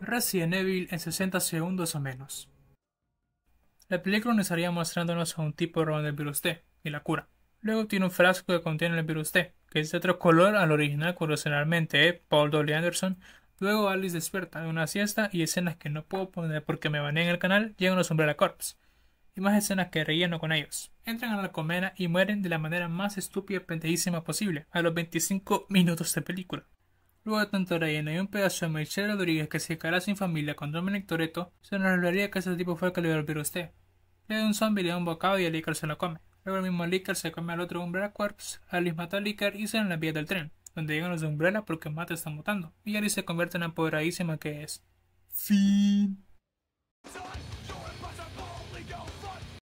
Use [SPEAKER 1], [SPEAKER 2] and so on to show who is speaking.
[SPEAKER 1] Resident Evil en 60 segundos o menos. La película nos estaría mostrándonos a un tipo robando el virus T y la cura. Luego tiene un frasco que contiene el virus T, que es de otro color al original curiosamente ¿eh? Paul W. Anderson. Luego Alice despierta de una siesta y escenas que no puedo poner porque me baneé en el canal llegan los la Corps. Y más escenas que relleno con ellos. Entran a la comena y mueren de la manera más estúpida y pendejísima posible, a los 25 minutos de película. Luego de tanto relleno y un pedazo de Michelle Rodríguez que se quedará sin familia con Dominic Toretto, se nos hablaría que ese tipo fue el que le dio a usted. Le da un zombie, le da un bocado y el Licker se lo come. Luego el mismo Licker se come al otro Umbrella Corps, Alice mata al Licker y se en la vía del tren, donde llegan los de Umbrella porque Mata está mutando, y Alice se convierte en la poderadísima que es.
[SPEAKER 2] Fin.